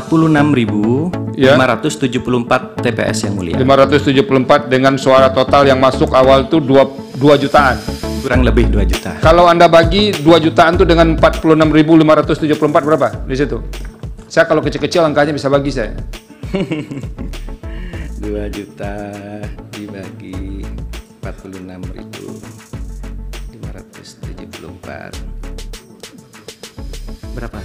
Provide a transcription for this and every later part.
46.574 ya. TPS yang mulia. 574 dengan suara total yang masuk awal itu 2, 2 jutaan. Kurang lebih 2 juta. Kalau Anda bagi 2 jutaan itu dengan 46.574 berapa di situ? Saya kalau kecil-kecil angkanya bisa bagi saya. 2 juta dibagi 46.574 berapa?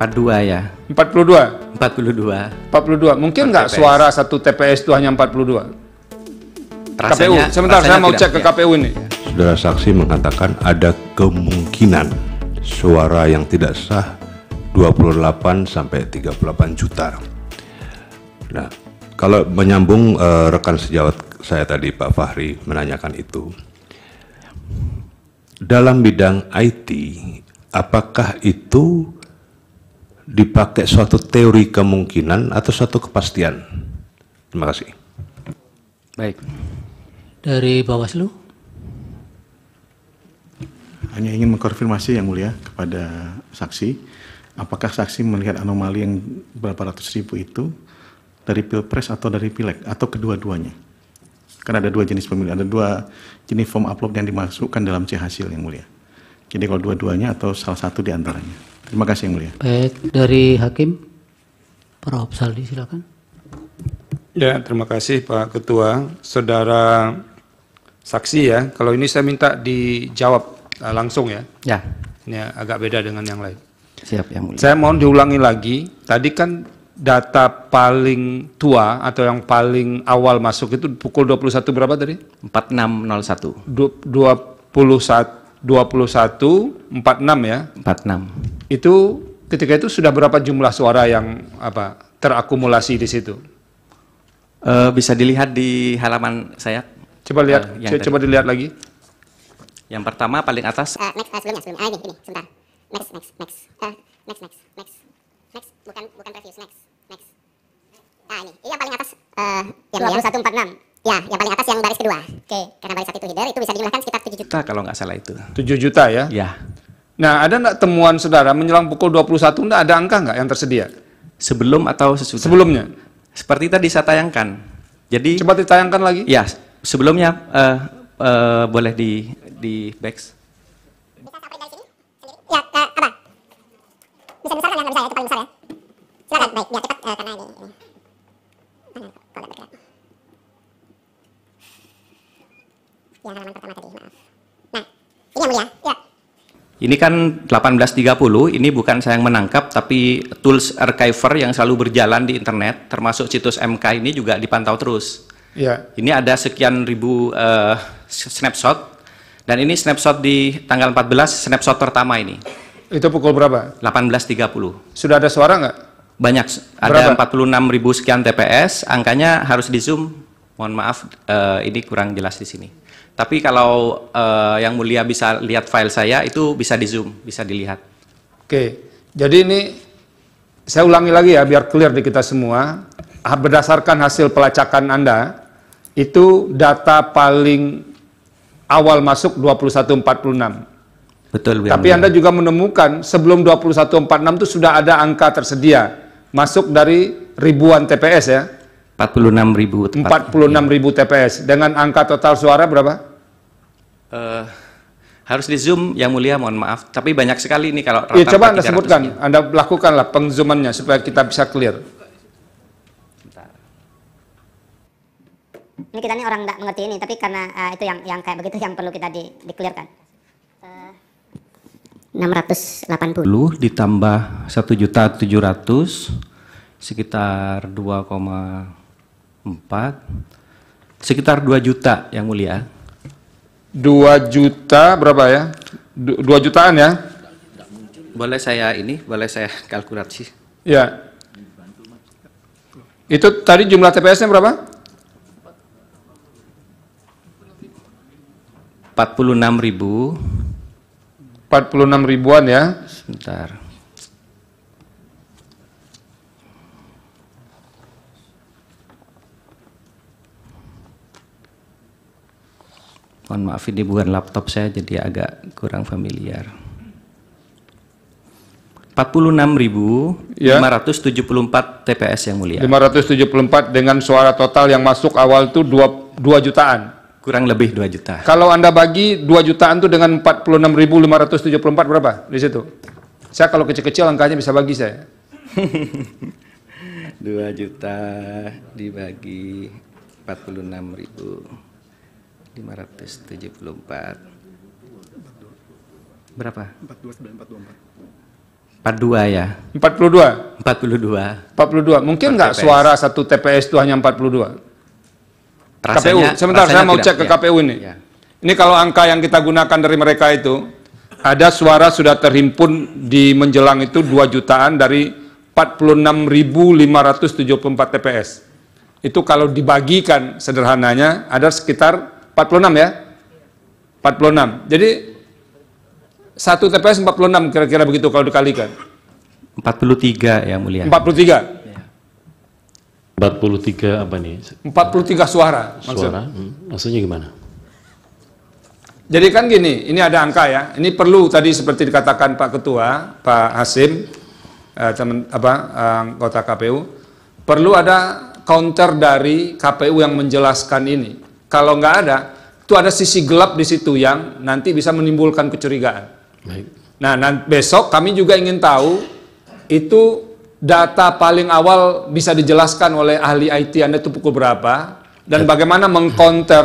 42 ya. 42. 42. 42. Mungkin nggak suara satu TPS itu hanya 42? Rasanya, KPU. Sebentar rasanya saya mau tidak, cek ke ya. KPU ini. Saudara saksi mengatakan ada kemungkinan suara yang tidak sah 28 sampai 38 juta. Nah, kalau menyambung uh, rekan sejawat saya tadi Pak Fahri menanyakan itu. Dalam bidang IT, apakah itu dipakai suatu teori kemungkinan atau suatu kepastian? Terima kasih. Baik. Dari Bawaslu? Hanya ingin mengkonfirmasi yang mulia kepada saksi, apakah saksi melihat anomali yang berapa ratus ribu itu dari pilpres atau dari pileg atau kedua-duanya? Karena ada dua jenis pemilih, ada dua jenis form upload yang dimasukkan dalam C hasil yang mulia. Jadi kalau dua-duanya atau salah satu di antaranya. Terima kasih yang mulia. Baik, dari Hakim, Prof. Saldi silakan. Ya, terima kasih Pak Ketua. Saudara saksi ya, kalau ini saya minta dijawab eh, langsung ya. Ya. Ini agak beda dengan yang lain. Siap yang mulia. Saya mohon diulangi lagi, tadi kan data paling tua atau yang paling awal masuk itu pukul 21 berapa tadi? 4601. 21 21 46 ya? 46. Itu ketika itu sudah berapa jumlah suara yang apa terakumulasi di situ? E, bisa dilihat di halaman saya. Coba lihat, e, coba tadi. dilihat lagi. Yang pertama paling atas. Uh, next, uh, sebelumnya, sebelumnya. Ah, ini, ini, sebentar. Next, next, next. Uh, next, next, next. Next, bukan bukan previous, next, next. Ah, ini, ini yang paling atas. Uh, yang 2146. Ya, yang paling atas yang baris kedua. Oke. Okay. Karena baris satu itu header itu bisa dijumlahkan sekitar 7 juta kalau nggak salah itu. 7 juta ya? Ya. Nah, ada enggak temuan saudara menjelang pukul 21 enggak ada angka nggak yang tersedia? Sebelum atau sesudah? Sebelumnya. Seperti tadi saya tayangkan. Jadi Coba ditayangkan lagi. Ya, sebelumnya uh, uh, boleh di di backs. Bisa dari sini? Ya, uh, apa? Bisa besar kan yang bisa ya, cepat besar ya. Silakan, baik, ya cepat uh, karena ini. ini. Mana? Kalau bergerak. Ini kan 1830, ini bukan saya yang menangkap, tapi tools archiver yang selalu berjalan di internet, termasuk situs MK ini juga dipantau terus. Ya. Ini ada sekian ribu uh, snapshot, dan ini snapshot di tanggal 14, snapshot pertama ini. Itu pukul berapa? 18.30. Sudah ada suara nggak? Banyak, ada berapa? 46 ribu sekian TPS, angkanya harus di zoom Mohon maaf, uh, ini kurang jelas di sini. Tapi kalau uh, yang mulia bisa lihat file saya, itu bisa di zoom, bisa dilihat. Oke, jadi ini saya ulangi lagi ya, biar clear di kita semua. Ah, berdasarkan hasil pelacakan Anda, itu data paling awal masuk 2146. Betul. Tapi Anda juga menemukan sebelum 2146 itu sudah ada angka tersedia masuk dari ribuan TPS ya. 46 ribu. 46 ribu TPS dengan angka total suara berapa? Uh, harus di zoom yang mulia mohon maaf tapi banyak sekali ini kalau rata, ya, coba anda sebutkan ini. anda lakukanlah pengzoomannya supaya kita bisa clear ini kita ini orang nggak mengerti ini tapi karena uh, itu yang yang kayak begitu yang perlu kita di, di kan. eh, ratus delapan puluh ditambah satu juta tujuh ratus sekitar dua koma 4 sekitar 2 juta yang mulia 2 juta berapa ya 2 jutaan ya boleh saya ini boleh saya kalkulasi ya itu tadi jumlah TPS nya berapa 46 ribu 46 ribuan ya sebentar Mohon maaf ini bukan laptop saya jadi agak kurang familiar. 46.574 ya. TPS yang mulia. 574 dengan suara total yang masuk awal itu 2, 2 jutaan. Kurang lebih 2 juta. Kalau Anda bagi 2 jutaan itu dengan 46.574 berapa di situ? Saya kalau kecil-kecil angkanya bisa bagi saya. 2 juta dibagi 46.000. ribu. 574 berapa 42 dua ya 42 42 42 mungkin nggak suara satu TPS itu hanya 42 Rasanya, KPU sebentar saya mau cek ke ya, KPU ini ya. ini kalau angka yang kita gunakan dari mereka itu ada suara sudah terhimpun di menjelang itu 2 jutaan dari 46.574 TPS itu kalau dibagikan sederhananya ada sekitar 46 ya? 46. Jadi satu TPS 46 kira-kira begitu kalau dikalikan. 43 ya mulia. 43. 43 apa nih? 43 suara. Suara. Hmm. Maksudnya gimana? Jadi kan gini, ini ada angka ya. Ini perlu tadi seperti dikatakan Pak Ketua, Pak Hasim, eh, teman apa eh, anggota KPU, perlu ada counter dari KPU yang menjelaskan ini. Kalau nggak ada, itu ada sisi gelap di situ yang nanti bisa menimbulkan kecurigaan. Baik. Nah, nanti, besok kami juga ingin tahu itu data paling awal bisa dijelaskan oleh ahli IT Anda itu pukul berapa dan ya. bagaimana mengcounter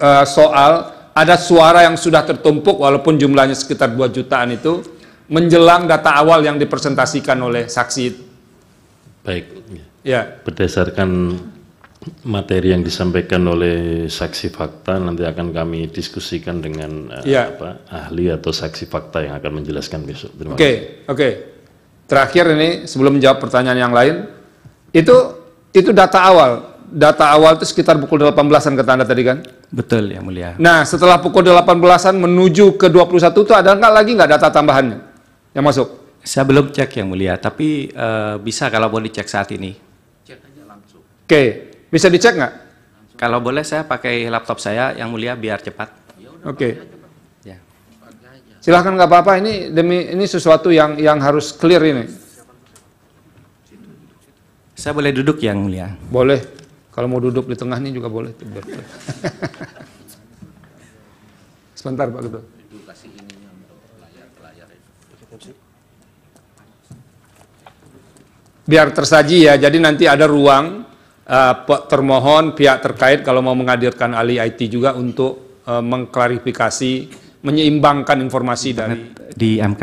uh, soal ada suara yang sudah tertumpuk walaupun jumlahnya sekitar 2 jutaan itu menjelang data awal yang dipresentasikan oleh saksi. Baik. Ya. Berdasarkan materi yang disampaikan oleh saksi fakta nanti akan kami diskusikan dengan uh, ya. apa, ahli atau saksi fakta yang akan menjelaskan besok. Oke, oke. Okay, okay. Terakhir ini sebelum menjawab pertanyaan yang lain, itu itu data awal. Data awal itu sekitar pukul 18-an kata Anda tadi kan? Betul ya Mulia. Nah, setelah pukul 18-an menuju ke 21 itu ada nggak lagi nggak data tambahannya yang masuk? Saya belum cek yang Mulia, tapi uh, bisa kalau mau dicek saat ini. Oke, bisa dicek nggak? Kalau boleh saya pakai laptop saya yang mulia biar cepat. Ya Oke. Okay. Ya. Silahkan nggak apa-apa. Ini demi ini sesuatu yang yang harus clear ini. Saya boleh duduk yang mulia. Boleh. Kalau mau duduk di tengah ini juga boleh. Sebentar Pak Gubernur. Biar tersaji ya. Jadi nanti ada ruang uh, termohon pihak terkait kalau mau menghadirkan ahli IT juga untuk uh, mengklarifikasi, menyeimbangkan informasi Internet dari di MK.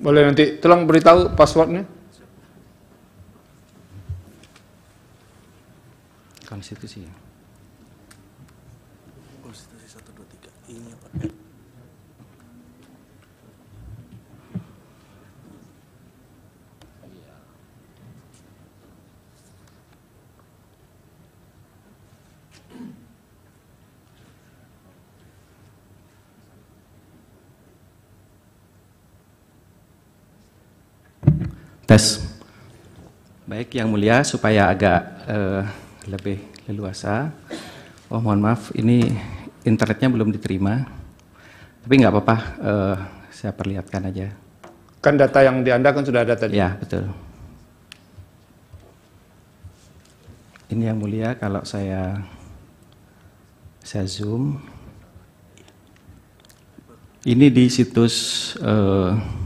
Boleh nanti tolong beritahu passwordnya. Konstitusi ya. Konstitusi 123. Ini apa? Tes. Baik, Yang Mulia, supaya agak uh, lebih leluasa. Oh, mohon maaf, ini internetnya belum diterima. Tapi nggak apa-apa, uh, saya perlihatkan aja. Kan data yang di Anda kan sudah ada tadi. Ya, betul. Ini Yang Mulia, kalau saya saya zoom. Ini di situs uh,